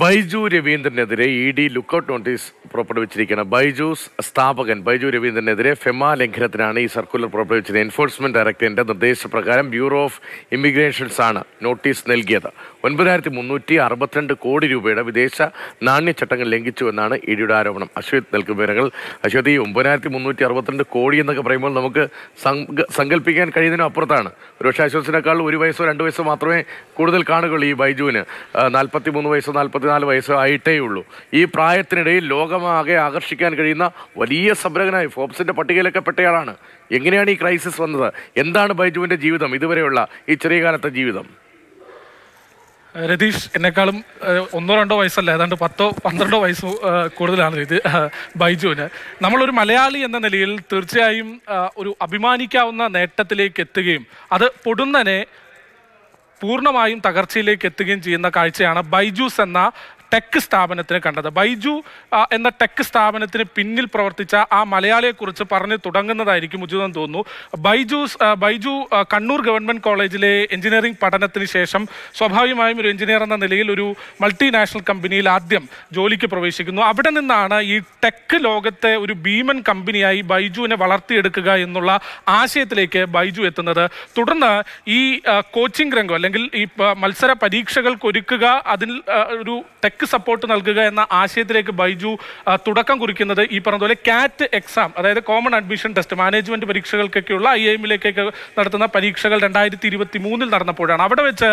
ബൈജു രവീന്ദ്രനെതിരെ E D lookout notice പുറപ്പെടുവിച്ചിരിക്കുകയാണ് ബൈജൂസ് സ്ഥാപകൻ ബൈജു രവീന്ദ്രനെതിരെ ഫെമ ലംഘനത്തിനാണ് ഈ സർക്കുലർ പുറപ്പെടുവിച്ചത് എൻഫോഴ്സ്മെന്റ് ഡയറക്ടറേറ്റിന്റെ നിർദ്ദേശപ്രകാരം ബ്യൂറോ ഓഫ് ഇമിഗ്രേഷൻസ് ആണ് നോട്ടീസ് നൽകിയത് ഒൻപതിനായിരത്തി മുന്നൂറ്റി അറുപത്തിരണ്ട് കോടി രൂപയുടെ വിദേശ നാണ്യച്ചട്ടങ്ങൾ ലംഘിച്ചുവെന്നാണ് ഇഡിയുടെ ആരോപണം അശ്വത് നൽകും വിവരങ്ങൾ അശ്വത് ഈ ഒമ്പതിനായിരത്തി മുന്നൂറ്റി അറുപത്തിരണ്ട് കോടി എന്നൊക്കെ പറയുമ്പോൾ നമുക്ക് സങ്കല്പിക്കാൻ കഴിയുന്നതിനും അപ്പുറത്താണ് ഒരുപക്ഷെ അശ്വസിനേക്കാൾ ഒരു വയസ്സോ രണ്ട് വയസ്സോ മാത്രമേ കൂടുതൽ കാണുകയുള്ളൂ ഈ ബൈജുവിന് നാൽപ്പത്തി മൂന്ന് വയസ്സോ നാൽപ്പത്തിനാല് വയസ്സോ ആയിട്ടേ ഉള്ളൂ ഈ പ്രായത്തിനിടയിൽ ലോകമാകെ ആകർഷിക്കാൻ കഴിയുന്ന വലിയ സംരംഭകനായി ഫോബ്സിൻ്റെ പട്ടികയിലൊക്കെ പെട്ടയാളാണ് എങ്ങനെയാണ് ഈ ക്രൈസിസ് വന്നത് എന്താണ് ബൈജുവിൻ്റെ ജീവിതം ഇതുവരെയുള്ള ഈ ചെറിയ കാലത്തെ ജീവിതം രതീഷ് എന്നെക്കാളും ഒന്നോ രണ്ടോ വയസ്സല്ല ഏതാണ്ട് പത്തോ പന്ത്രണ്ടോ വയസ്സ് കൂടുതലാണ് ഇത് ബൈജുവിന് നമ്മളൊരു മലയാളി എന്ന നിലയിൽ തീർച്ചയായും ഒരു അഭിമാനിക്കാവുന്ന നേട്ടത്തിലേക്ക് എത്തുകയും അത് പൊടുന്നനെ പൂർണ്ണമായും തകർച്ചയിലേക്ക് എത്തുകയും ചെയ്യുന്ന കാഴ്ചയാണ് ബൈജൂസ് എന്ന ടെക് സ്ഥാപനത്തിന് കണ്ടത് ബൈജു എന്ന ടെക് സ്ഥാപനത്തിന് പിന്നിൽ പ്രവർത്തിച്ച ആ മലയാളിയെക്കുറിച്ച് പറഞ്ഞു തുടങ്ങുന്നതായിരിക്കും ഉചിതം തോന്നുന്നു ബൈജു ബൈജു കണ്ണൂർ ഗവൺമെൻറ് കോളേജിലെ എഞ്ചിനീയറിംഗ് പഠനത്തിന് ശേഷം സ്വാഭാവികമായും ഒരു എഞ്ചിനീയർ എന്ന നിലയിൽ ഒരു മൾട്ടിനാഷണൽ കമ്പനിയിൽ ആദ്യം ജോലിക്ക് പ്രവേശിക്കുന്നു അവിടെ നിന്നാണ് ഈ ടെക് ലോകത്തെ ഒരു ഭീമൻ കമ്പനിയായി ബൈജുവിനെ വളർത്തിയെടുക്കുക എന്നുള്ള ആശയത്തിലേക്ക് ബൈജു എത്തുന്നത് തുടർന്ന് ഈ കോച്ചിങ് രംഗം അല്ലെങ്കിൽ ഈ മത്സര പരീക്ഷകൾക്ക് ഒരുക്കുക അതിൽ ഒരു ടെക് ടെക് സപ്പോർട്ട് നൽകുക എന്ന ആശയത്തിലേക്ക് ബൈജു തുടക്കം കുറിക്കുന്നത് ഈ പറഞ്ഞതുപോലെ കാറ്റ് എക്സാം അതായത് കോമൺ അഡ്മിഷൻ ടെസ്റ്റ് മാനേജ്മെന്റ് പരീക്ഷകൾക്കൊക്കെയുള്ള ഐ എമ്മിലേക്കൊക്കെ നടത്തുന്ന പരീക്ഷകൾ രണ്ടായിരത്തി ഇരുപത്തി മൂന്നിൽ നടന്നപ്പോഴാണ് അവിടെ വെച്ച്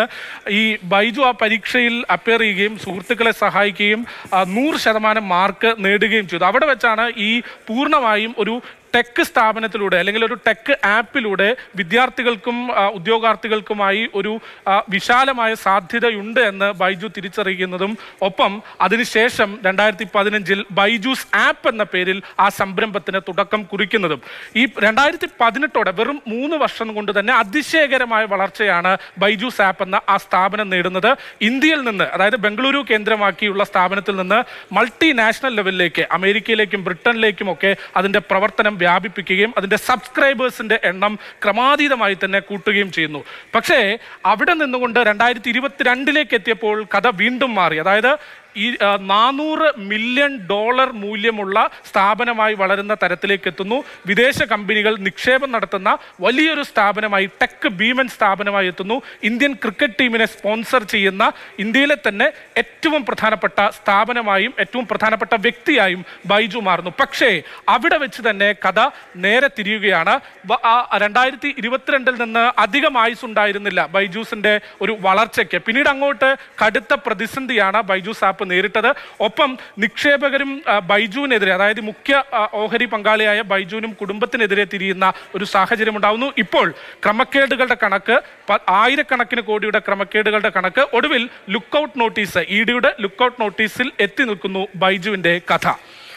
ഈ ബൈജു ആ പരീക്ഷയിൽ അപ്പയർ ചെയ്യുകയും സുഹൃത്തുക്കളെ സഹായിക്കുകയും നൂറ് ശതമാനം മാർക്ക് നേടുകയും ചെയ്തു അവിടെ വെച്ചാണ് ഈ പൂർണ്ണമായും ഒരു ടെക് സ്ഥാപനത്തിലൂടെ അല്ലെങ്കിൽ ഒരു ടെക് ആപ്പിലൂടെ വിദ്യാർത്ഥികൾക്കും ഉദ്യോഗാർത്ഥികൾക്കുമായി ഒരു വിശാലമായ സാധ്യതയുണ്ട് എന്ന് ബൈജു തിരിച്ചറിയുന്നതും ഒപ്പം അതിനുശേഷം രണ്ടായിരത്തി പതിനഞ്ചിൽ ബൈജൂസ് ആപ്പ് എന്ന പേരിൽ ആ സംരംഭത്തിന് തുടക്കം കുറിക്കുന്നതും ഈ രണ്ടായിരത്തി പതിനെട്ടോടെ വെറും മൂന്ന് വർഷം കൊണ്ട് തന്നെ അതിശയകരമായ വളർച്ചയാണ് ബൈജൂസ് ആപ്പ് എന്ന ആ സ്ഥാപനം നേടുന്നത് ഇന്ത്യയിൽ നിന്ന് അതായത് ബംഗളൂരു കേന്ദ്രമാക്കിയുള്ള സ്ഥാപനത്തിൽ നിന്ന് മൾട്ടി ലെവലിലേക്ക് അമേരിക്കയിലേക്കും ബ്രിട്ടനിലേക്കും ഒക്കെ അതിൻ്റെ പ്രവർത്തനം വ്യാപിപ്പിക്കുകയും അതിൻ്റെ സബ്സ്ക്രൈബേഴ്സിൻ്റെ എണ്ണം ക്രമാതീതമായി തന്നെ കൂട്ടുകയും ചെയ്യുന്നു പക്ഷേ അവിടെ നിന്നുകൊണ്ട് രണ്ടായിരത്തി ഇരുപത്തിരണ്ടിലേക്ക് എത്തിയപ്പോൾ കഥ വീണ്ടും മാറി അതായത് ഈ നാനൂറ് മില്യൺ ഡോളർ മൂല്യമുള്ള സ്ഥാപനമായി വളരുന്ന തരത്തിലേക്ക് എത്തുന്നു വിദേശ കമ്പനികൾ നിക്ഷേപം നടത്തുന്ന വലിയൊരു സ്ഥാപനമായി ടെക് ഭീമൻ സ്ഥാപനമായി എത്തുന്നു ഇന്ത്യൻ ക്രിക്കറ്റ് ടീമിനെ സ്പോൺസർ ചെയ്യുന്ന ഇന്ത്യയിലെ തന്നെ ഏറ്റവും പ്രധാനപ്പെട്ട സ്ഥാപനമായും ഏറ്റവും പ്രധാനപ്പെട്ട വ്യക്തിയായും ബൈജു മാറുന്നു പക്ഷേ അവിടെ വെച്ച് തന്നെ കഥ നേരെ തിരിയുകയാണ് രണ്ടായിരത്തി ഇരുപത്തിരണ്ടിൽ നിന്ന് അധികം ആയുസ് ഉണ്ടായിരുന്നില്ല ബൈജൂസിന്റെ ഒരു വളർച്ചയ്ക്ക് പിന്നീട് അങ്ങോട്ട് കടുത്ത പ്രതിസന്ധിയാണ് ബൈജൂസ് ആ കടപ്പ് നേരിട്ടത് ഒപ്പം നിക്ഷേപകരും ബൈജുവിനെതിരെ അതായത് മുഖ്യ ഓഹരി പങ്കാളിയായ ബൈജുവിനും കുടുംബത്തിനെതിരെ തിരിയുന്ന ഒരു സാഹചര്യം ഉണ്ടാവുന്നു ഇപ്പോൾ ക്രമക്കേടുകളുടെ കണക്ക് ആയിരക്കണക്കിന് കോടിയുടെ ക്രമക്കേടുകളുടെ കണക്ക് ഒടുവിൽ ലുക്കൌട്ട് നോട്ടീസ് ഇ ഡിയുടെ ലുക്കൌട്ട് നോട്ടീസിൽ എത്തി നിൽക്കുന്നു ബൈജുവിൻ്റെ കഥ